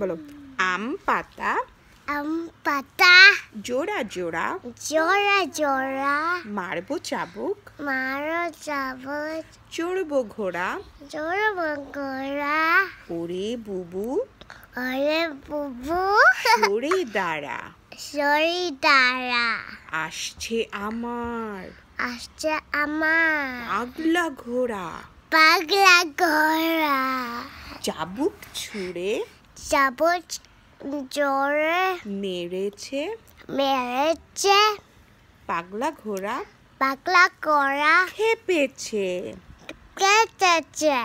বলো আম পাতা আম পাতা জোড়া জোড়া জোড়া জোড়া মারবো চাবুক মারো চাবুক চড়বো ঘোড়া চড়বো ঘোড়া ওরে বুবু ওরে বুবু সরে দাঁড়া সরে দাঁড়া আসছে আমার আসছে আমার পাগলা ঘোড়া পাগলা ঘোড়া চাবুক ছুঁড়ে সবুজ জোরে মেরেছে মেরেছে পাগলা ঘোড়া পাগলা ঘোড়া খেপেছে খেতেছে